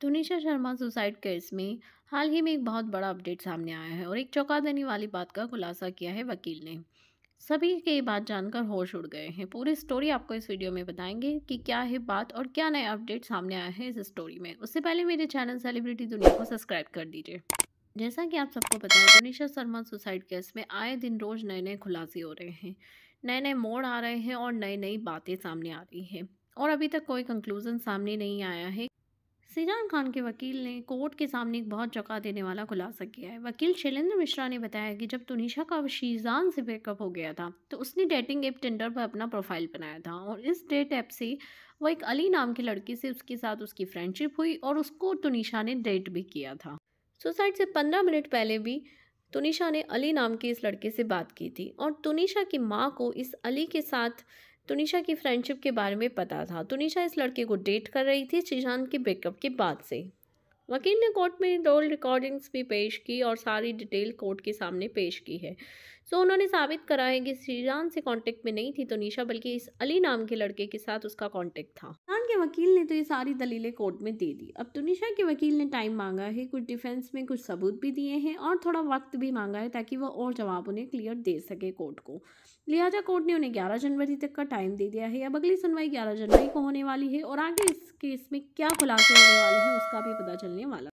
Tunisha Sharma suicide case में हाल ही में एक बहुत बड़ा अपडेट सामने आया है और एक चौंका देने वाली बात का खुलासा किया है वकील ने सभी के ये बात जानकर होश उड़ गए हैं पूरी स्टोरी आपको इस वीडियो में बताएंगे कि क्या है बात और क्या नया अपडेट सामने आया है इस स्टोरी में उससे पहले मेरे चैनल सेलिब्रिटी दुनिया को सब्सक्राइब कर दीजिए जैसा कि आप सबको पता है शर्मा सुसाइड केस में आए दिन रोज़ नए नए खुलासे हो रहे हैं नए नए मोड़ आ रहे हैं और नई नई बातें सामने आ रही हैं और अभी तक कोई कंक्लूज़न सामने नहीं आया है सीजान खान के वकील ने कोर्ट के सामने एक बहुत चौंका देने वाला खुलासा किया है वकील शैलेंद्र मिश्रा ने बताया कि जब तुनिशा का शीजान से ब्रेकअप हो गया था तो उसने डेटिंग ऐप टेंडर पर अपना प्रोफाइल बनाया था और इस डेट ऐप से वह एक अली नाम की लड़की से उसके साथ उसकी फ्रेंडशिप हुई और उसको तुनिशा ने डेट भी किया था सुसाइड से पंद्रह मिनट पहले भी तुनिशा ने अली नाम के इस लड़के से बात की थी और तुनिशा की माँ को इस अली के साथ तुनिशा की फ्रेंडशिप के बारे में पता था तुनिशा इस लड़के को डेट कर रही थी श्रीशांत के ब्रेकअप के बाद से वकील ने कोर्ट में रोल रिकॉर्डिंग्स भी पेश की और सारी डिटेल कोर्ट के सामने पेश की है सो उन्होंने साबित करा है कि श्रीजान से कांटेक्ट में नहीं थी तो निशा बल्कि इस अली नाम के लड़के के साथ उसका कांटेक्ट था श्रीजान के वकील ने तो ये सारी दलीलें कोर्ट में दे दी अब तो निशा के वकील ने टाइम मांगा है कुछ डिफेंस में कुछ सबूत भी दिए हैं और थोड़ा वक्त भी मांगा है ताकि वह और जवाब उन्हें क्लियर दे सके कोर्ट को लिहाजा कोर्ट ने उन्हें ग्यारह जनवरी तक का टाइम दे दिया है अब अगली सुनवाई ग्यारह जनवरी को होने वाली है और आगे इस केस में क्या खुलासे होने वाले हैं उसका भी पता चलने ఛానల్ని వాళ్ళ